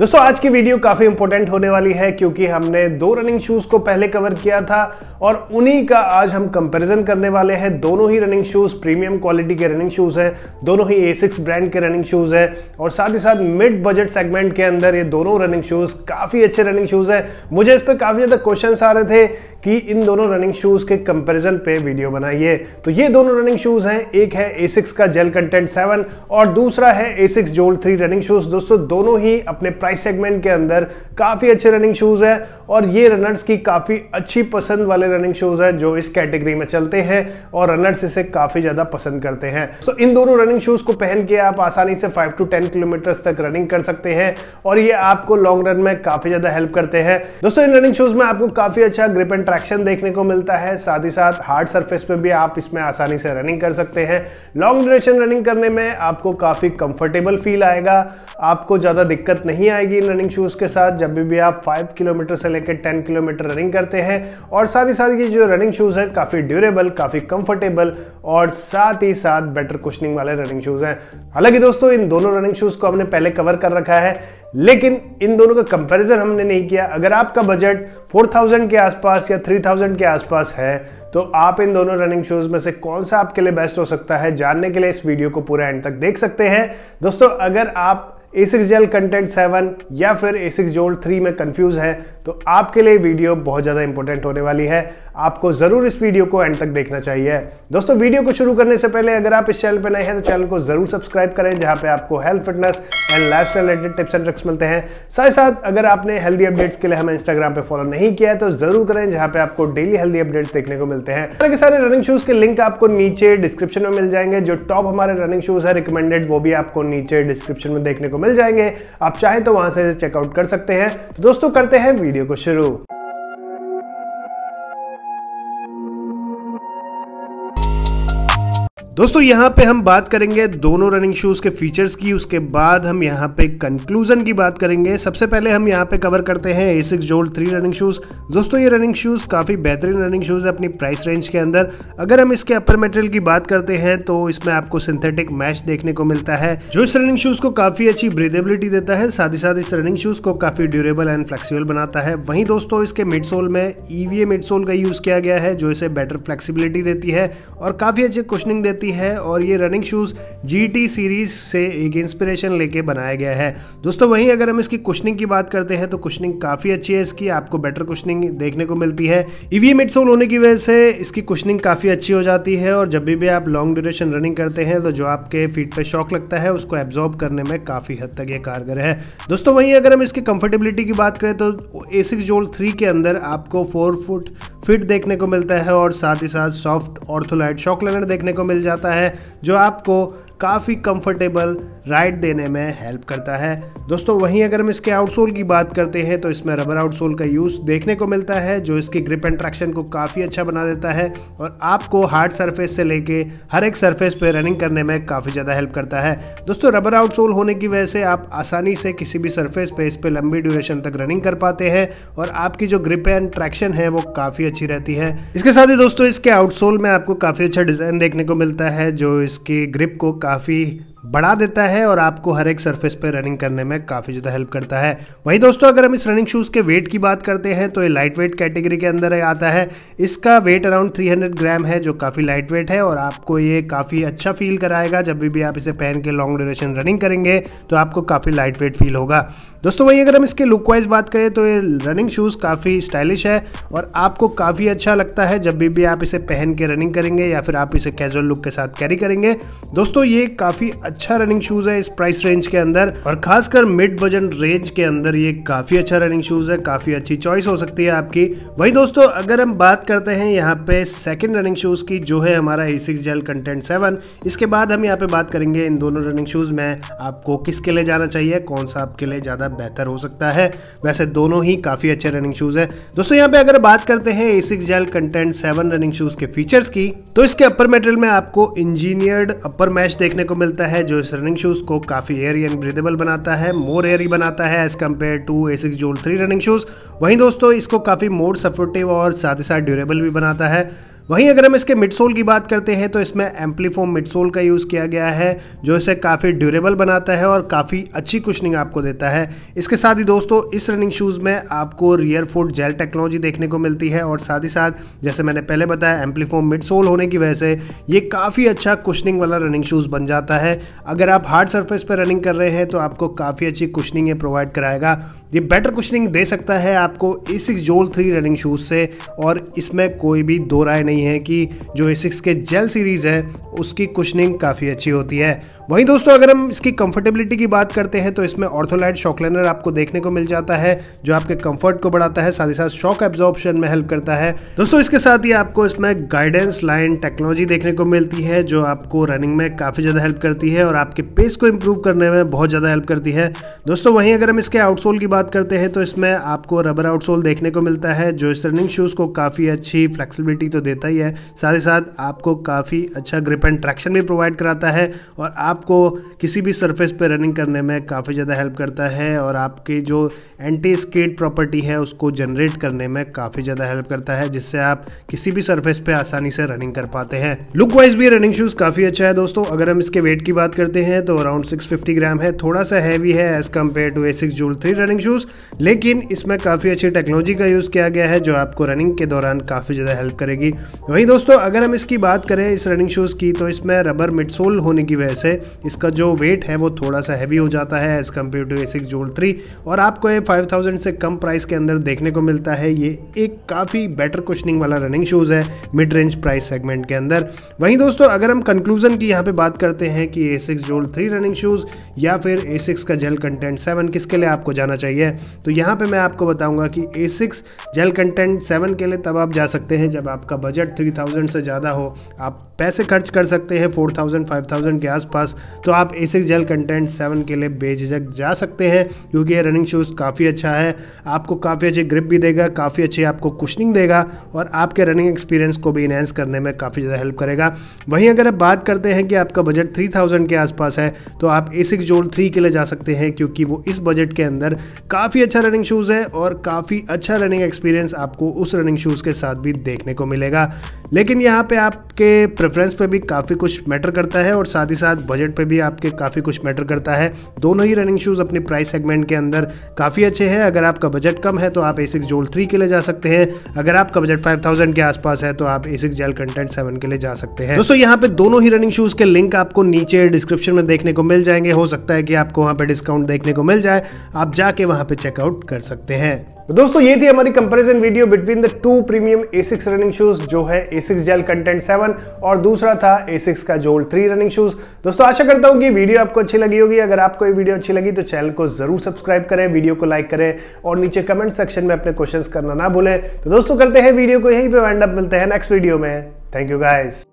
दोस्तों आज की वीडियो काफ़ी इंपॉर्टेंट होने वाली है क्योंकि हमने दो रनिंग शूज़ को पहले कवर किया था और उन्हीं का आज हम कंपैरिजन करने वाले हैं दोनों ही रनिंग शूज़ प्रीमियम क्वालिटी के रनिंग शूज़ हैं दोनों ही ए ब्रांड के रनिंग शूज़ हैं और साथ ही साथ मिड बजट सेगमेंट के अंदर ये दोनों रनिंग शूज़ काफ़ी अच्छे रनिंग शूज़ है मुझे इस पर काफ़ी ज़्यादा क्वेश्चन आ रहे थे कि इन दोनों रनिंग शूज़ के कंपेरिजन पे वीडियो बनाइए तो ये दोनों रनिंग शूज़ हैं एक है ए का जेल कंटेंट सेवन और दूसरा है six Jolt three running shoes दोस्तों दोनों ही अपने प्राइस सेगमेंट के अंदर काफ़ी अच्छे रनिंग शूज़ है और ये रनर्स की काफ़ी अच्छी पसंद वाले रनिंग शूज़ है जो इस कैटेगरी में चलते हैं और रनर्स इसे काफ़ी ज़्यादा पसंद करते हैं तो so, इन दोनों रनिंग शूज़ को पहन के आप आसानी से फाइव टू टेन किलोमीटर्स तक रनिंग कर सकते हैं और ये आपको लॉन्ग रन में काफ़ी ज़्यादा हेल्प करते हैं दोस्तों इन रनिंग शूज़ में आपको काफ़ी अच्छा ग्रिप एंड ट्रैक्शन देखने को मिलता है साथ ही साथ हार्ड सर्फेस पर भी आप इसमें आसानी से रनिंग कर सकते हैं लॉन्ग ड्यूरेशन रनिंग करने में आपको काफ़ी कंफर्टेबल फील आएगा आपको ज़्यादा दिक्कत नहीं आएगी आएगी इन रनिंग शूज़ के साथ जब भी, भी आप 5 किलोमीटर से लेकर 10 किलोमीटर रनिंग करते हैं और साथ ही साथ ये जो रनिंग शूज़ हैं काफ़ी ड्यूरेबल काफ़ी कंफर्टेबल और साथ ही साथ बेटर कुशनिंग वाले रनिंग शूज़ हैं हालांकि दोस्तों इन दोनों रनिंग शूज़ को हमने पहले कवर कर रखा है लेकिन इन दोनों का कंपेरिजन हमने नहीं किया अगर आपका बजट फोर के आसपास या थ्री के आसपास है तो आप इन दोनों रनिंग शूज में से कौन सा आपके लिए बेस्ट हो सकता है जानने के लिए इस वीडियो को पूरा एंड तक देख सकते हैं दोस्तों अगर आप Asics gel Contend seven या फिर ए सिक्स जोल थ्री में कंफ्यूज हैं तो आपके लिए वीडियो बहुत ज़्यादा इंपॉर्टेंट होने वाली है आपको ज़रूर इस वीडियो को एंड तक देखना चाहिए दोस्तों वीडियो को शुरू करने से पहले अगर आप इस चैनल पर नए हैं तो चैनल को ज़रूर सब्सक्राइब करें जहाँ पर आपको health fitness and life related tips and tricks मिलते हैं साथ ही साथ अगर आपने हेल्दी अपडेट्स के लिए हमें इंस्टाग्राम पर फॉलो नहीं किया है तो ज़रूर करें जहाँ पर आपको डेली हेल्दी अपडेट्स देखने को मिलते हैं तरह के सारे रनिंग शूज़ के लिंक आपको नीचे डिस्क्रिप्शन में मिल जाएंगे जो टॉप हमारे रनिंग शूज़ है रिकमेंडेड वो भी आपको नीचे डिस्क्रिप्शन में देखने को मिल जाएंगे आप चाहें तो वहां से चेकआउट कर सकते हैं तो दोस्तों करते हैं वीडियो को शुरू दोस्तों यहाँ पे हम बात करेंगे दोनों रनिंग शूज़ के फीचर्स की उसके बाद हम यहाँ पे कंक्लूजन की बात करेंगे सबसे पहले हम यहाँ पे कवर करते हैं Asics Jolt three running shoes दोस्तों ये रनिंग शूज़ काफ़ी बेहतरीन रनिंग शूज़ है अपनी प्राइस रेंज के अंदर अगर हम इसके अपर मेटेरियल की बात करते हैं तो इसमें आपको सिंथेटिक मैच देखने को मिलता है जो इस रनिंग शूज़ को काफ़ी अच्छी ब्रीदेबिलिटी देता है साथ ही साथ इस रनिंग शूज़ को काफ़ी ड्यूरेबल एंड फ्लेक्सीबल बनाता है वहीं दोस्तों इसके मिडसोल में ईवीए e मिडसोल का यूज़ किया गया है जो इसे बेटर फ्लेक्सीबिलिटी देती है और काफ़ी अच्छी क्वेश्चनिंग देती है भी है और ये रनिंग शूज़ जी सीरीज़ से एक इंस्पिरेशन लेके बनाया गया है दोस्तों वहीं अगर हम इसकी कुशनिंग की बात करते हैं तो कुशनिंग काफ़ी अच्छी है इसकी आपको बेटर कुशनिंग देखने को मिलती है ईवी मिड सोल होने की वजह से इसकी कुशनिंग काफ़ी अच्छी हो जाती है और जब भी भी आप लॉन्ग ड्यूरेशन रनिंग करते हैं तो जो आपके फीट पर शॉक लगता है उसको एब्जॉर्ब करने में काफ़ी हद तक ये कारगर है दोस्तों वहीं अगर हम इसकी कंफर्टेबिलिटी की बात करें तो ए सिक्स जोल थ्री के अंदर आपको फोर फुट फिट देखने को मिलता है और साथ ही साथ सॉफ्ट ऑर्थोलाइट शॉक लगन देखने को मिल जाता जाता है जो आपको काफ़ी कंफर्टेबल राइट देने में हेल्प करता है दोस्तों वहीं अगर हम इसके आउटसोल की बात करते हैं तो इसमें रबर आउटसोल का यूज़ देखने को मिलता है जो इसकी ग्रिप एंड ट्रैक्शन को काफ़ी अच्छा बना देता है और आपको हार्ड सरफेस से लेके हर एक सरफेस पे रनिंग करने में काफ़ी ज़्यादा हेल्प करता है दोस्तों रबर आउटसोल होने की वजह से आप आसानी से किसी भी सर्फेस पर इस पर लंबी ड्यूरेशन तक रनिंग कर पाते हैं और आपकी जो ग्रिप एंड ट्रैक्शन है वो काफ़ी अच्छी रहती है इसके साथ ही दोस्तों इसके आउटसोल में आपको काफ़ी अच्छा डिज़ाइन देखने को मिलता है जो इसकी ग्रिप को काफ़ी बढ़ा देता है और आपको हर एक सरफेस पर रनिंग करने में काफ़ी ज़्यादा हेल्प करता है वही दोस्तों अगर हम इस रनिंग शूज़ के वेट की बात करते हैं तो ये लाइट वेट कैटेगरी के अंदर आता है इसका वेट अराउंड 300 ग्राम है जो काफ़ी लाइट वेट है और आपको ये काफ़ी अच्छा फील कराएगा जब भी आप इसे पहन के लॉन्ग ड्यूरेशन रनिंग करेंगे तो आपको काफ़ी लाइट वेट फील होगा दोस्तों वहीं अगर हम इसके लुक वाइज बात करें तो ये रनिंग शूज़ काफ़ी स्टाइलिश है और आपको काफ़ी अच्छा लगता है जब भी भी आप इसे पहन के रनिंग करेंगे या फिर आप इसे कैजुअल लुक के साथ कैरी करेंगे दोस्तों ये काफ़ी अच्छा रनिंग शूज़ है इस प्राइस रेंज के अंदर और खासकर मिड बजट रेंज के अंदर ये काफ़ी अच्छा रनिंग शूज़ है काफ़ी अच्छी चॉइस हो सकती है आपकी वही दोस्तों अगर हम बात करते हैं यहाँ पे सेकेंड रनिंग शूज़ की जो है हमारा Asics gel Contend seven इसके बाद हम यहाँ पे बात करेंगे इन दोनों रनिंग शूज़ में आपको किसके लिए जाना चाहिए कौन सा आपके लिए ज़्यादा ज़्यादा बेहतर हो सकता है वैसे दोनों ही काफ़ी अच्छे रनिंग शूज़ हैं दोस्तों यहाँ पे अगर बात करते हैं Asics gel Contend seven running shoes के फीचर्स की तो इसके अपर मेटेरियल में आपको इंजीनियर्ड अपर मैश देखने को मिलता है जो इस रनिंग शूज़ को काफ़ी एयरी एंड ब्रीदेबल बनाता है मोर एयरी बनाता है as compared to Asics Jolt three running shoes वहीं दोस्तों इसको काफ़ी मोर सपोर्टिव और साथ ही साथ ड्यूरेबल भी बनाता है वहीं अगर हम इसके मिडसोल की बात करते हैं तो इसमें एम्पलीफोम मिडसोल का यूज़ किया गया है जो इसे काफ़ी ड्यूरेबल बनाता है और काफ़ी अच्छी कुशनिंग आपको देता है इसके साथ ही दोस्तों इस रनिंग शूज़ में आपको रियर फुट जेल टेक्नोलॉजी देखने को मिलती है और साथ ही साथ जैसे मैंने पहले बताया एम्पलीफोम मिडसोल होने की वजह से ये काफ़ी अच्छा कुशनिंग वाला रनिंग शूज़ बन जाता है अगर आप हार्ड सर्फेस पर रनिंग कर रहे हैं तो आपको काफ़ी अच्छी कुशनिंग ये प्रोवाइड कराएगा ये बेटर कुशनिंग दे सकता है आपको Asics Jolt three running shoes से और इसमें कोई भी दो राय नहीं है कि जो ए सिक्स के जेल सीरीज़ है उसकी कुशनिंग काफ़ी अच्छी होती है वहीं दोस्तों अगर हम इसकी कंफर्टेबिलिटी की बात करते हैं तो इसमें ऑर्थोलाइट शॉकलाइनर आपको देखने को मिल जाता है जो आपके कंफर्ट को बढ़ाता है साथ ही साथ शॉक एब्जॉर्बशन में हेल्प करता है दोस्तों इसके साथ ही आपको इसमें गाइडेंस लाइन टेक्नोलॉजी देखने को मिलती है जो आपको रनिंग में काफ़ी ज़्यादा हेल्प करती है और आपके पेस को इम्प्रूव करने में बहुत ज़्यादा हेल्प करती है दोस्तों वहीं अगर हम इसके आउटसोल की बात बात करते हैं तो इसमें आपको रबर आउटसोल देखने को मिलता है जो इस रनिंग शूज़ को काफ़ी अच्छी फ्लेक्सिबिलिटी तो देता ही है साथ ही साथ आपको काफ़ी अच्छा ग्रिप एंड ट्रैक्शन भी प्रोवाइड कराता है और आपको किसी भी सरफेस पर रनिंग करने में काफ़ी ज़्यादा हेल्प करता है और आपकी जो एंटी स्केट प्रॉपर्टी है उसको जनरेट करने में काफ़ी ज़्यादा हेल्प करता है जिससे आप किसी भी सर्फेस पे आसानी से रनिंग कर पाते हैं लुक वाइज भी रनिंग शूज़ काफ़ी अच्छा है दोस्तों अगर हम इसके वेट की बात करते हैं तो अराउंड सिक्स ग्राम है थोड़ा सा हैवी है as compared to Asics Jolt three running shoes issues लेकिन इसमें काफ़ी अच्छी टेक्नोलॉजी का यूज़ किया गया है जो आपको रनिंग के दौरान काफ़ी ज़्यादा हेल्प करेगी वहीं दोस्तों अगर हम इसकी बात करें इस रनिंग शूज़ की तो इसमें रबर मिडसोल होने की वजह से इसका जो वेट है वो थोड़ा सा हैवी हो जाता है as compared to Asics Jolt three और आपको ये फाइव थाउजेंड से कम प्राइस के अंदर देखने को मिलता है ये एक काफ़ी बेटर क्वेश्चनिंग वाला रनिंग शूज़ है मिड रेंज प्राइस सेगमेंट के अंदर वहीं दोस्तों अगर हम कंक्लूजन की यहाँ पर बात करते हैं कि Asics Jolt three running shoes या फिर ए सिक्स का जेल कंटेंट सेवन किसके लिए आपको जाना चाहिए रही है तो यहाँ पे मैं आपको बताऊंगा कि Asics gel Contend seven के लिए तब आप जा सकते हैं जब आपका बजट थ्री थाउजेंड से ज़्यादा हो आप पैसे खर्च कर सकते हैं फोर थाउजेंड फाइव थाउजेंड के आसपास तो आप Asics gel Contend seven के लिए बेझिझक जा सकते हैं क्योंकि ये रनिंग शूज़ काफ़ी अच्छा है आपको काफ़ी अच्छी ग्रिप भी देगा काफ़ी अच्छी आपको कुशनिंग देगा और आपके रनिंग एक्सपीरियंस को भी इनहेंस करने में काफ़ी ज़्यादा हेल्प करेगा वहीं अगर आप बात करते हैं कि आपका बजट थ्री के आसपास है तो आप ए सिक्स जोल थ्री के लिए जा सकते हैं क्योंकि वो इस बजट के अंदर काफ़ी अच्छा रनिंग शूज़ है और काफ़ी अच्छा रनिंग एक्सपीरियंस आपको उस रनिंग शूज़ के साथ भी देखने को मिलेगा लेकिन यहाँ पे आपके प्रेफरेंस पे भी काफ़ी कुछ मैटर करता है और साथ ही साथ बजट पे भी आपके काफ़ी कुछ मैटर करता है दोनों ही रनिंग शूज़ अपने प्राइस सेगमेंट के अंदर काफ़ी अच्छे हैं अगर आपका बजट कम है तो आप ए सिक्स जोल थ्री के लिए जा सकते हैं अगर आपका बजट फाइव थाउजेंड के आसपास है तो आप Asics gel Contend seven के लिए जा सकते हैं दोस्तों यहाँ पे दोनों ही रनिंग शूज़ के लिंक आपको नीचे डिस्क्रिप्शन में देखने को मिल जाएंगे हो सकता है कि आपको वहाँ पर डिस्काउंट देखने को मिल जाए आप जाके वहाँ वहां पे चेकआउट कर सकते हैं तो दोस्तों ये थी हमारी comparison video between the two premium A running shoes जो है A6 जेल कंटेंट सेवन और दूसरा था ए का जोल थ्री रनिंग शूज दोस्तों आशा करता हूं कि वीडियो आपको अच्छी लगी होगी अगर आपको ये वीडियो अच्छी लगी तो चैनल को जरूर सब्सक्राइब करें वीडियो को लाइक करें और नीचे कमेंट सेक्शन में अपने क्वेश्चन करना ना भूलें तो दोस्तों करते हैं वीडियो को यहीं पर वाइंड अप मिलते हैं नेक्स्ट वीडियो में थैंक यू गाइज